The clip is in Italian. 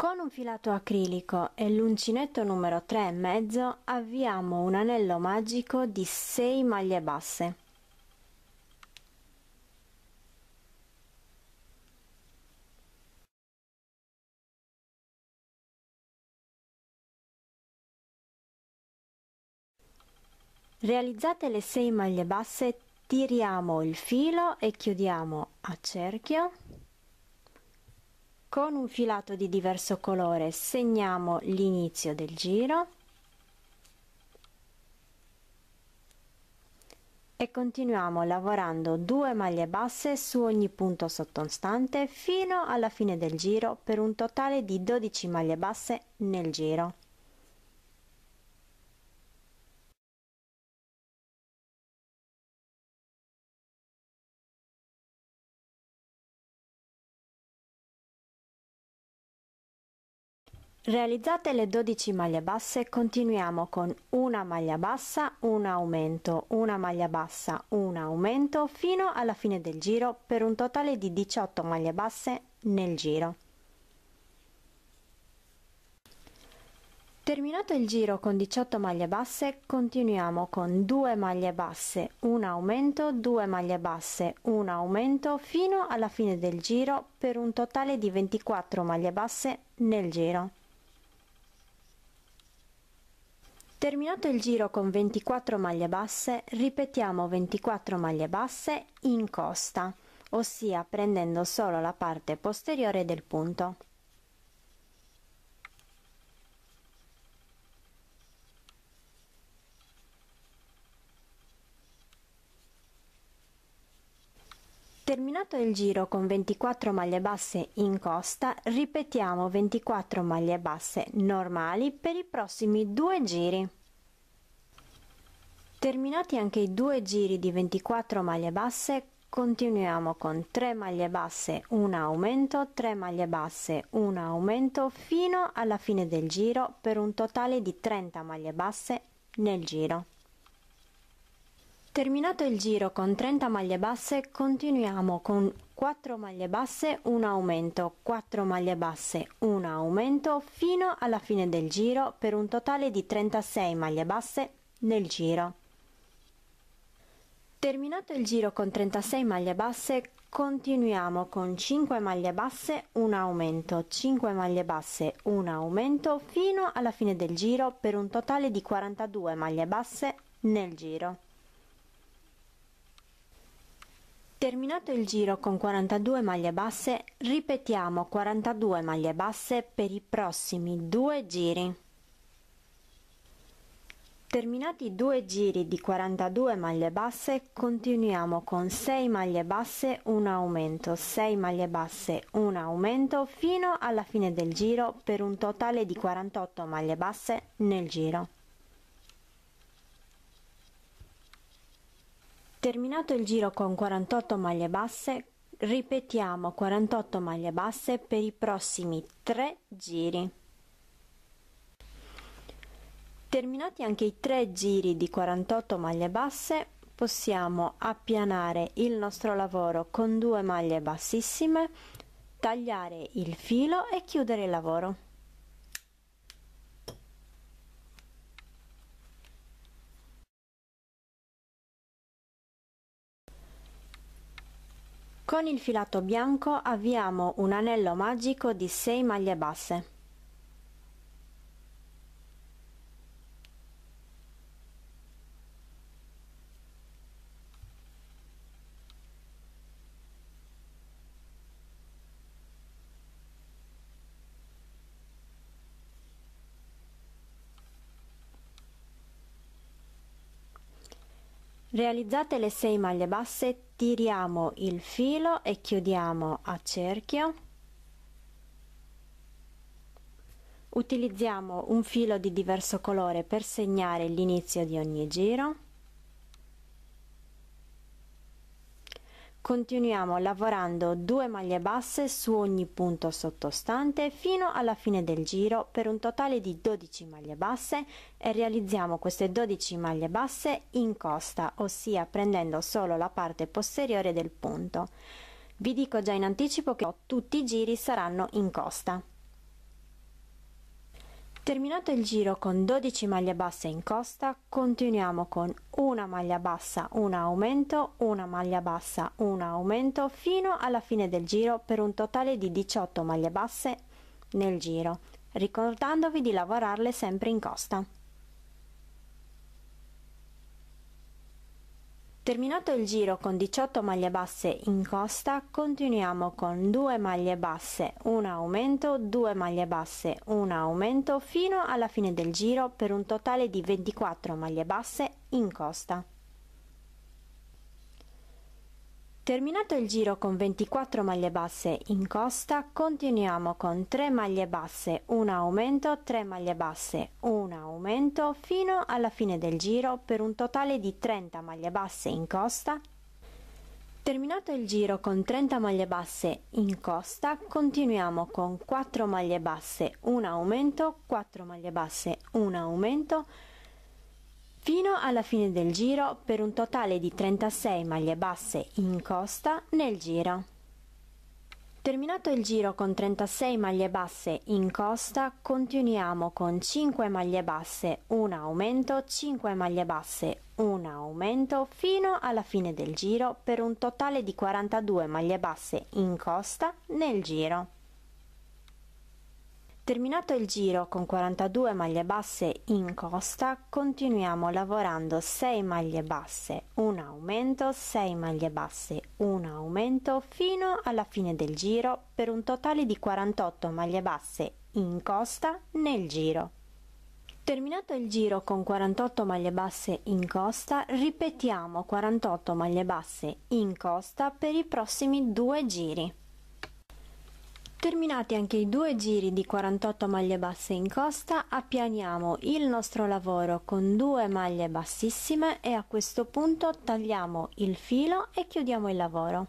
Con un filato acrilico e l'uncinetto numero e mezzo avviamo un anello magico di 6 maglie basse. Realizzate le 6 maglie basse, tiriamo il filo e chiudiamo a cerchio con un filato di diverso colore segniamo l'inizio del giro e continuiamo lavorando due maglie basse su ogni punto sottostante fino alla fine del giro per un totale di 12 maglie basse nel giro Realizzate le 12 maglie basse continuiamo con una maglia bassa, un aumento, una maglia bassa, un aumento fino alla fine del giro per un totale di 18 maglie basse nel giro. Terminato il giro con 18 maglie basse continuiamo con 2 maglie basse, un aumento, 2 maglie basse, un aumento fino alla fine del giro per un totale di 24 maglie basse nel giro. Terminato il giro con 24 maglie basse, ripetiamo 24 maglie basse in costa, ossia prendendo solo la parte posteriore del punto. Terminato il giro con 24 maglie basse in costa, ripetiamo 24 maglie basse normali per i prossimi due giri. Terminati anche i due giri di 24 maglie basse, continuiamo con 3 maglie basse, 1 aumento, 3 maglie basse, 1 aumento fino alla fine del giro per un totale di 30 maglie basse nel giro. Terminato il giro con 30 maglie basse continuiamo con 4 maglie basse, un aumento, 4 maglie basse, un aumento fino alla fine del giro per un totale di 36 maglie basse nel giro. Terminato il giro con 36 maglie basse continuiamo con 5 maglie basse, un aumento, 5 maglie basse, un aumento fino alla fine del giro per un totale di 42 maglie basse nel giro. Terminato il giro con 42 maglie basse, ripetiamo 42 maglie basse per i prossimi due giri. Terminati due giri di 42 maglie basse, continuiamo con 6 maglie basse, un aumento, 6 maglie basse, un aumento fino alla fine del giro per un totale di 48 maglie basse nel giro. Terminato il giro con 48 maglie basse, ripetiamo 48 maglie basse per i prossimi 3 giri. Terminati anche i 3 giri di 48 maglie basse, possiamo appianare il nostro lavoro con due maglie bassissime, tagliare il filo e chiudere il lavoro. Con il filato bianco avviamo un anello magico di 6 maglie basse. Realizzate le 6 maglie basse, tiriamo il filo e chiudiamo a cerchio. Utilizziamo un filo di diverso colore per segnare l'inizio di ogni giro. Continuiamo lavorando due maglie basse su ogni punto sottostante fino alla fine del giro per un totale di 12 maglie basse e realizziamo queste 12 maglie basse in costa, ossia prendendo solo la parte posteriore del punto. Vi dico già in anticipo che tutti i giri saranno in costa. Terminato il giro con 12 maglie basse in costa, continuiamo con una maglia bassa, un aumento, una maglia bassa, un aumento fino alla fine del giro per un totale di 18 maglie basse nel giro, ricordandovi di lavorarle sempre in costa. Terminato il giro con 18 maglie basse in costa, continuiamo con 2 maglie basse, 1 aumento, 2 maglie basse, 1 aumento fino alla fine del giro per un totale di 24 maglie basse in costa. Terminato il giro con 24 maglie basse in costa, continuiamo con 3 maglie basse, 1 aumento, 3 maglie basse, 1 aumento fino alla fine del giro per un totale di 30 maglie basse in costa. Terminato il giro con 30 maglie basse in costa, continuiamo con 4 maglie basse, 1 aumento, 4 maglie basse, 1 aumento fino alla fine del giro per un totale di 36 maglie basse in costa nel giro. Terminato il giro con 36 maglie basse in costa, continuiamo con 5 maglie basse, un aumento, 5 maglie basse, un aumento fino alla fine del giro per un totale di 42 maglie basse in costa nel giro. Terminato il giro con 42 maglie basse in costa, continuiamo lavorando 6 maglie basse, un aumento, 6 maglie basse, un aumento fino alla fine del giro per un totale di 48 maglie basse in costa nel giro. Terminato il giro con 48 maglie basse in costa, ripetiamo 48 maglie basse in costa per i prossimi due giri. Terminati anche i due giri di 48 maglie basse in costa, appianiamo il nostro lavoro con due maglie bassissime e a questo punto tagliamo il filo e chiudiamo il lavoro.